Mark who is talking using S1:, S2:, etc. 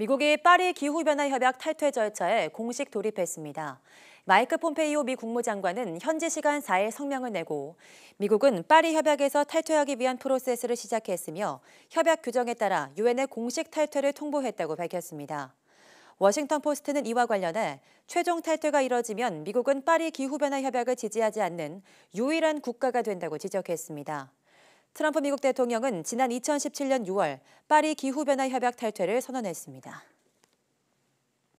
S1: 미국이 파리 기후변화협약 탈퇴 절차에 공식 돌입했습니다. 마이크 폼페이오 미 국무장관은 현지 시간 4일 성명을 내고 미국은 파리 협약에서 탈퇴하기 위한 프로세스를 시작했으며 협약 규정에 따라 유엔의 공식 탈퇴를 통보했다고 밝혔습니다. 워싱턴 포스트는 이와 관련해 최종 탈퇴가 이뤄지면 미국은 파리 기후변화 협약을 지지하지 않는 유일한 국가가 된다고 지적했습니다. 트럼프 미국 대통령은 지난 2017년 6월 파리 기후변화 협약 탈퇴를 선언했습니다.